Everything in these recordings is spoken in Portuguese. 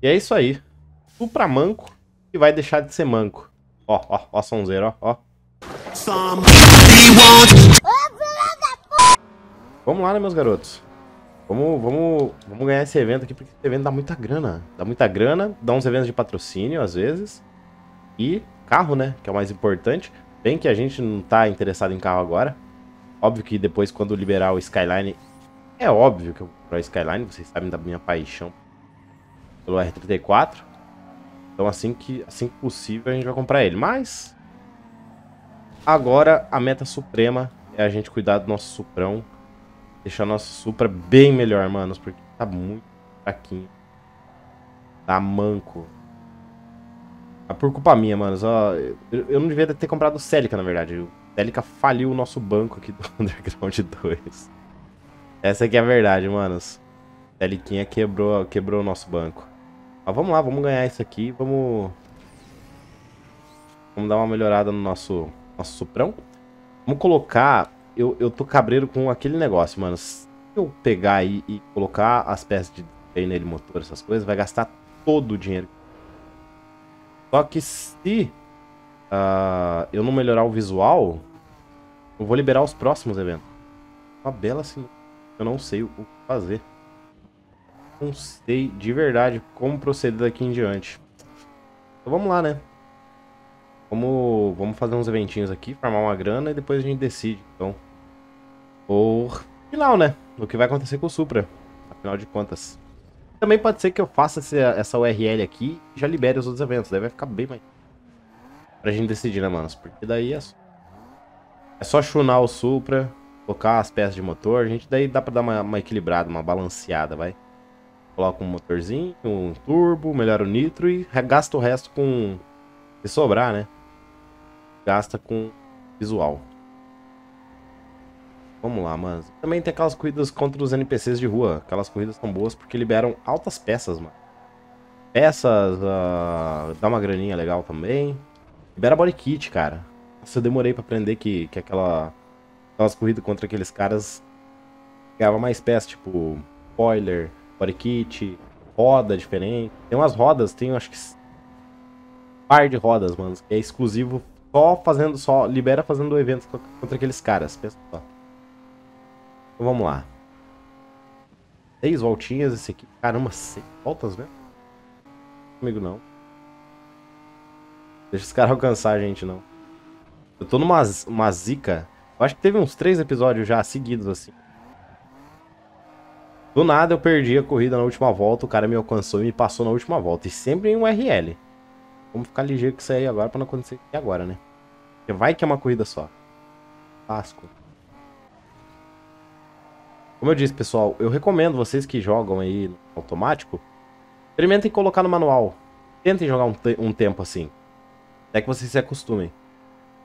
E é isso aí. Supra manco e vai deixar de ser manco. Ó, ó, ó a ó, ó. Vamos lá, né, meus garotos? Vamos, vamos, vamos ganhar esse evento aqui, porque esse evento dá muita grana. Dá muita grana, dá uns eventos de patrocínio, às vezes. E carro, né, que é o mais importante. Bem que a gente não tá interessado em carro agora. Óbvio que depois, quando liberar o Skyline... É óbvio que eu vou comprar o Skyline, vocês sabem da minha paixão pelo R34. Então assim que, assim que possível a gente vai comprar ele. Mas agora a meta suprema é a gente cuidar do nosso Suprão. Deixar nosso Supra bem melhor, manos. Porque tá muito fraquinho. Tá manco. Tá por culpa minha, manos. Ó, eu, eu não devia ter comprado o Celica, na verdade. O Celica faliu o nosso banco aqui do Underground 2. Essa aqui é a verdade, manos. Celiquinha quebrou, quebrou o nosso banco. Mas vamos lá, vamos ganhar isso aqui. Vamos... Vamos dar uma melhorada no nosso, nosso suprão. Vamos colocar... Eu, eu tô cabreiro com aquele negócio, mano. Se eu pegar aí e colocar as peças de aí nele, motor, essas coisas, vai gastar todo o dinheiro. Só que se uh, eu não melhorar o visual, eu vou liberar os próximos eventos. Uma bela assim. Eu não sei o que fazer não sei de verdade como proceder daqui em diante. Então vamos lá, né? Vamos, vamos fazer uns eventinhos aqui, farmar uma grana e depois a gente decide, então. Por final, né? O que vai acontecer com o Supra, afinal de contas. Também pode ser que eu faça essa URL aqui e já libere os outros eventos. Daí vai ficar bem mais... Pra gente decidir, né, manos? Porque daí é só, é só chunar o Supra, colocar as peças de motor. A gente daí dá pra dar uma, uma equilibrada, uma balanceada, vai. Coloca um motorzinho, um turbo, melhora o nitro e gasta o resto com... Se sobrar, né? Gasta com visual. Vamos lá, mano. Também tem aquelas corridas contra os NPCs de rua. Aquelas corridas são boas porque liberam altas peças, mano. Peças, uh, dá uma graninha legal também. Libera body kit, cara. Nossa, eu demorei pra aprender que, que aquela, aquelas corridas contra aqueles caras ganhava mais peças, tipo spoiler, body kit, roda diferente. Tem umas rodas, tem acho que um par de rodas, mano, que é exclusivo só fazendo, só libera fazendo eventos contra aqueles caras, pensa só. Então vamos lá. Seis voltinhas esse aqui. Caramba, seis voltas mesmo? Né? Comigo não. Deixa os caras alcançar a gente, não. Eu tô numa uma zica. Eu acho que teve uns três episódios já seguidos, assim. Do nada eu perdi a corrida na última volta, o cara me alcançou e me passou na última volta. E sempre em um RL. Vamos ficar ligeiro com isso aí agora pra não acontecer aqui agora, né? Porque vai que é uma corrida só. Páscoa. Como eu disse, pessoal, eu recomendo vocês que jogam aí no automático, experimentem colocar no manual. Tentem jogar um, te um tempo assim. Até que vocês se acostumem.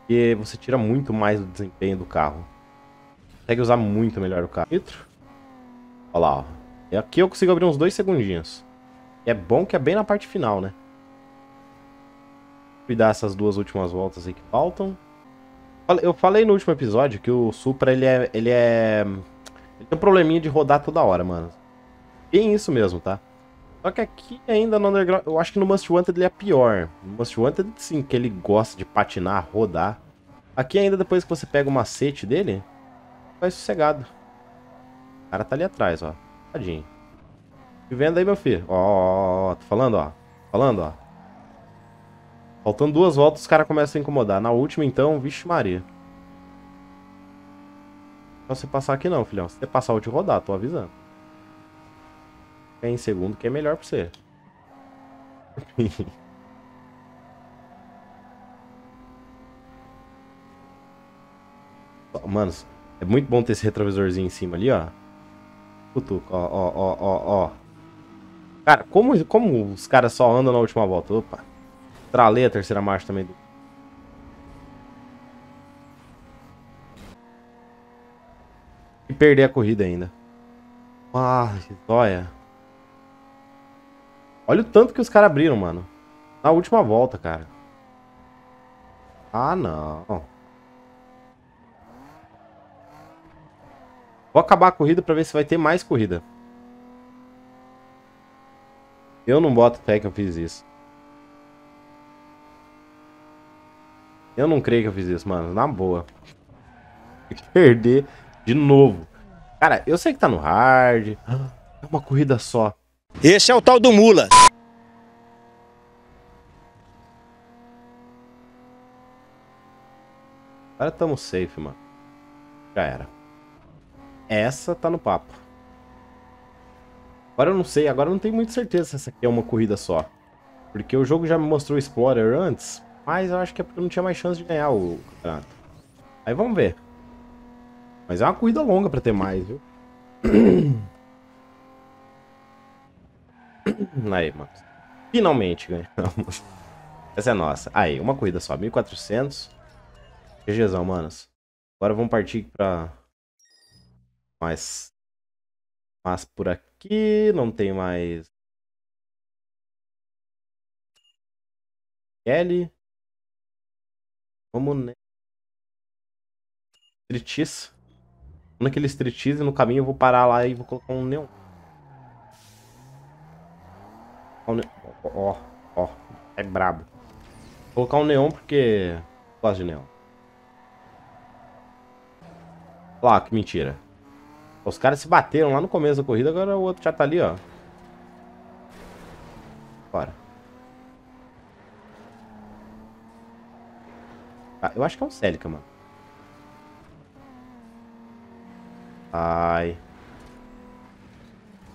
Porque você tira muito mais do desempenho do carro. Consegue usar muito melhor o carro. Nitro. Olha lá, ó. Aqui eu consigo abrir uns dois segundinhos. E é bom que é bem na parte final, né? Cuidar essas duas últimas voltas aí que faltam. Eu falei no último episódio que o Supra, ele é... Ele, é... ele tem um probleminha de rodar toda hora, mano. Bem isso mesmo, tá? Só que aqui ainda no Underground... Eu acho que no Must Wanted ele é pior. No Must Wanted, sim, que ele gosta de patinar, rodar. Aqui ainda, depois que você pega o macete dele, vai sossegado cara tá ali atrás, ó. Tadinho. Me vendo aí, meu filho. Ó, ó, ó, Tô falando, ó. Falando, ó. Faltando duas voltas, os caras começam a incomodar. Na última, então, vixe Maria. Não você passar aqui não, filhão. Se você passar, eu te rodar, tô avisando. É em segundo que é melhor pra você. Mano, é muito bom ter esse retrovisorzinho em cima ali, ó. Cutuca, ó, ó, ó, ó, ó. Cara, como, como os caras só andam na última volta? Opa. Tralei a terceira marcha também do e perder a corrida ainda. Ah, que dóia. Olha o tanto que os caras abriram, mano. Na última volta, cara. Ah, não. Vou acabar a corrida para ver se vai ter mais corrida. Eu não boto fé que eu fiz isso. Eu não creio que eu fiz isso, mano. Na boa. Perder de novo. Cara, eu sei que tá no hard. É uma corrida só. Esse é o tal do Mula. Agora estamos safe, mano. Já era. Essa tá no papo. Agora eu não sei, agora eu não tenho muita certeza se essa aqui é uma corrida só. Porque o jogo já me mostrou o Explorer antes, mas eu acho que é porque eu não tinha mais chance de ganhar o campeonato. Aí vamos ver. Mas é uma corrida longa pra ter mais, viu? Aí, mano. Finalmente ganhamos. Essa é nossa. Aí, uma corrida só. 1400. GGzão, manos. Agora vamos partir pra mas, Mas por aqui não tem mais. Kelly. Vamos, né? Stritiz. Naquele stritiz no caminho eu vou parar lá e vou colocar um neon. Ó, ó, é brabo. Vou colocar um neon porque eu gosto de neon. Lá, que mentira. Os caras se bateram lá no começo da corrida, agora o outro já tá ali, ó. Bora. Ah, eu acho que é um Celica, mano. Ai.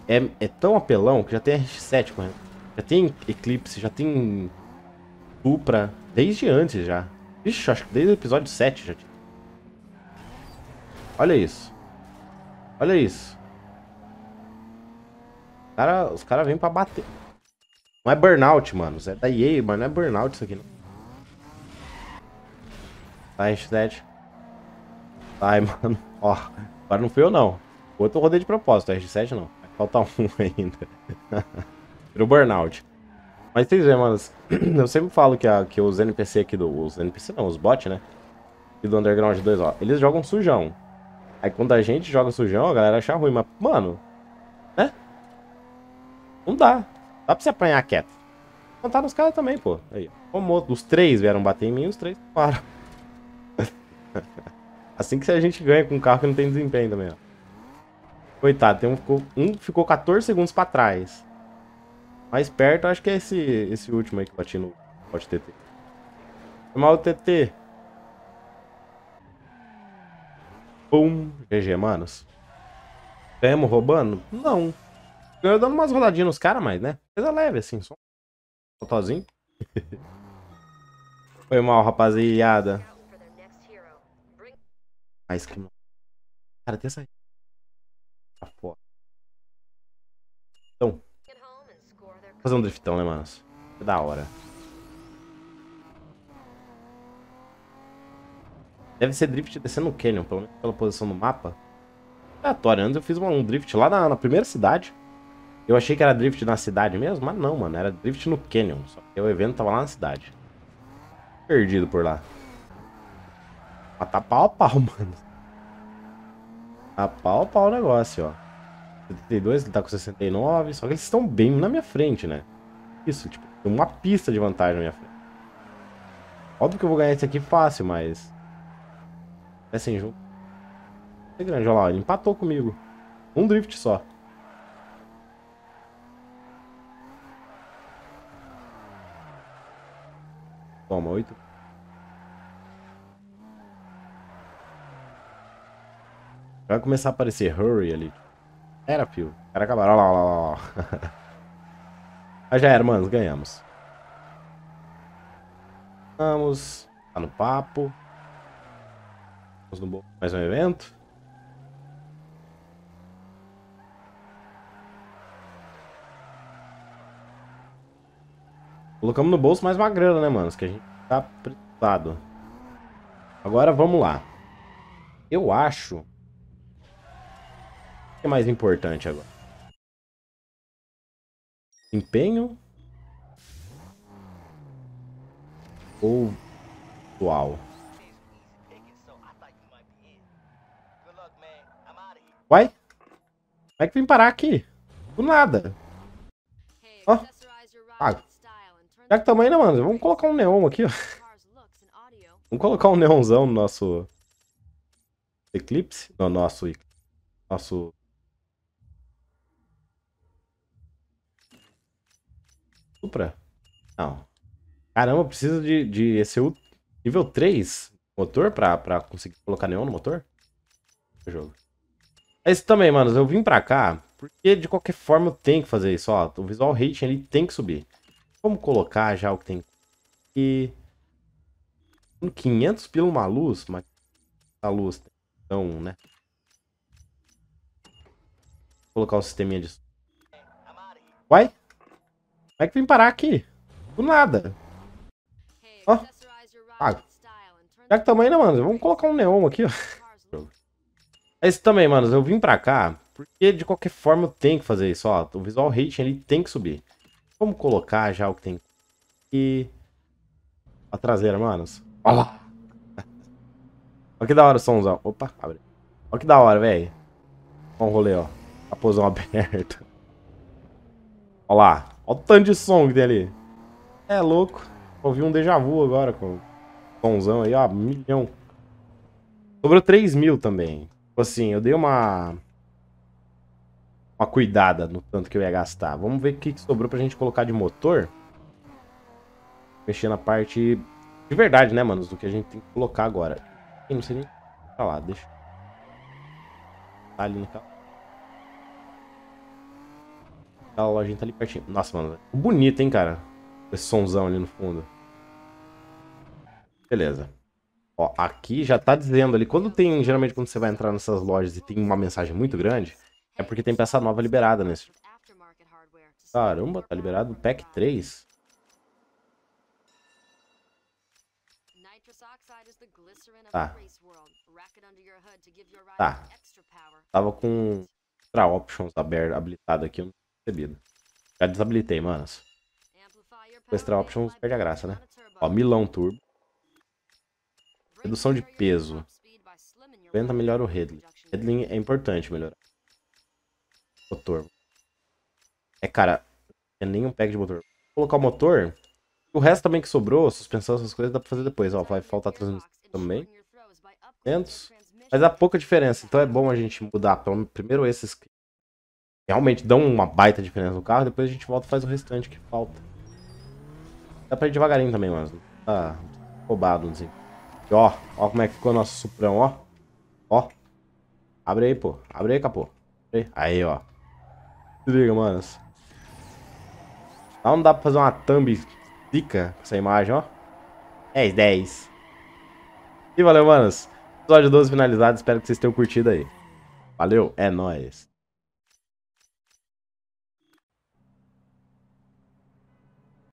É, é tão apelão que já tem R7 correndo. Já tem Eclipse, já tem Supra. Desde antes já. Ixi, acho que desde o episódio 7 já tinha. Olha isso. Olha isso. Cara, os caras vêm pra bater. Não é burnout, mano. É da EA, mas não é burnout isso aqui, não. Tá, hashtag. Ai, mano. Ó, agora não fui eu, não. O outro eu rodei de propósito, R7 não. Falta um ainda. Pro burnout. Mas vocês veem, mano. Eu sempre falo que, a, que os NPC aqui do... Os NPC não, os bots, né? E do Underground 2, ó. Eles jogam sujão. Aí quando a gente joga sujão, a galera acha ruim, mas, mano, né? Não dá. Dá pra você apanhar quieto. Contar nos caras também, pô. Aí, como os três vieram bater em mim, os três param. assim que a gente ganha com um carro que não tem desempenho também, ó. Coitado, tem um, ficou, um ficou 14 segundos pra trás. Mais perto, acho que é esse, esse último aí que bati no Pode TT. Foi mal o TT. Pum, GG, manos. Temos roubando? Não. Ganhou dando umas rodadinhas nos caras, mas, né? Coisa leve, assim, só um totozinho. Foi mal, rapaziada. Mas que... Cara, tem essa... Tá foda. Então. Fazer um driftão, né, manos? Que é da hora. Deve ser drift descendo o Canyon, pelo menos pela posição do mapa. Aleatório, antes eu fiz um drift lá na, na, primeira cidade. Eu achei que era drift na cidade mesmo, mas não, mano. Era drift no Canyon, só que o evento tava lá na cidade. Perdido por lá. Mas tá pau a pau, mano. Tá pau a pau o negócio, ó. 72, ele tá com 69. Só que eles estão bem na minha frente, né? Isso, tipo, tem uma pista de vantagem na minha frente. Óbvio que eu vou ganhar esse aqui fácil, mas... É sem jogo. É grande, olha lá, ele empatou comigo. Um drift só. Toma, oito. Vai começar a aparecer hurry ali. Era, fio. Era acabar. Olha lá, olha lá, olha lá. Mas já era, mano. Ganhamos. Vamos. Tá no papo no bolso Mais um evento. Colocamos no bolso mais uma grana, né, mano? Que a gente tá precisado. Agora vamos lá. Eu acho. O que é mais importante agora? Desempenho? Ou. Uau. Uai? Como é que vim parar aqui? Do nada. Ó. Ah. Já que tamanho, né, mano? Vamos colocar um neon aqui, ó. Vamos colocar um neonzão no nosso Eclipse? No nosso... Nosso... Supra? Não. Caramba, precisa de, de ECU nível 3 motor pra, pra conseguir colocar neon no motor? O jogo. Esse é também, mano, eu vim pra cá porque de qualquer forma eu tenho que fazer isso, ó. O visual rating ele tem que subir. Vamos colocar já o que tem aqui. 500 pila uma luz, mas a luz tem então, né? Vou colocar o sisteminha de... Uai? Como é que vim parar aqui? Do nada. Ó. Ah. Já que tamanho, né, mano? Vamos colocar um neon aqui, ó. É isso também, mano. Eu vim pra cá porque de qualquer forma eu tenho que fazer isso. Ó, o visual rating ele tem que subir. Vamos colocar já o que tem aqui. A traseira, manos. Olha lá. Olha que da hora o somzão. Opa, abre. Olha que da hora, velho. Olha um rolê, ó. Capozão aberto. Olha lá. Olha o tanto de som que tem ali. É louco. Ouvi um déjà vu agora com o somzão aí, ó. Milhão. Sobrou 3 mil também. Tipo assim, eu dei uma. Uma cuidada no tanto que eu ia gastar. Vamos ver o que, sobrou pra gente colocar de motor. Mexer na parte de verdade, né, mano Do que a gente tem que colocar agora. Ih, não sei nem. Tá lá, deixa. Tá ali carro tá Aquela lojinha tá ali pertinho. Nossa, mano. Bonito, hein, cara? Esse somzão ali no fundo. Beleza. Ó, aqui já tá dizendo ali, quando tem, geralmente quando você vai entrar nessas lojas e tem uma mensagem muito grande, é porque tem peça nova liberada nesse. Caramba, tá liberado o pack 3. Tá. Tá. Tava com extra options aberto, habilitado aqui, eu não percebido. Já desabilitei, manos. Com extra options perde a graça, né? Ó, Milão Turbo. Redução de peso. Aguenta melhor o Headling. Headling é importante melhorar. Motor. É, cara, é nenhum pack de motor. Vou colocar o motor. O resto também que sobrou, suspensão, essas coisas, dá pra fazer depois. Ó, vai faltar transmissão também. 500. Mas dá pouca diferença. Então é bom a gente mudar primeiro esses que realmente dão uma baita diferença no carro. Depois a gente volta e faz o restante que falta. Dá pra ir devagarinho também, mas tá roubado, não sei. E, ó, ó como é que ficou o nosso Suprão, ó. Ó. Abre aí, pô. Abre aí, capô. Abre aí. aí, ó. Se liga, manos. não dá pra fazer uma thumb dica com essa imagem, ó. 10, 10. E valeu, manos. Episódio 12 finalizado. Espero que vocês tenham curtido aí. Valeu, é nóis.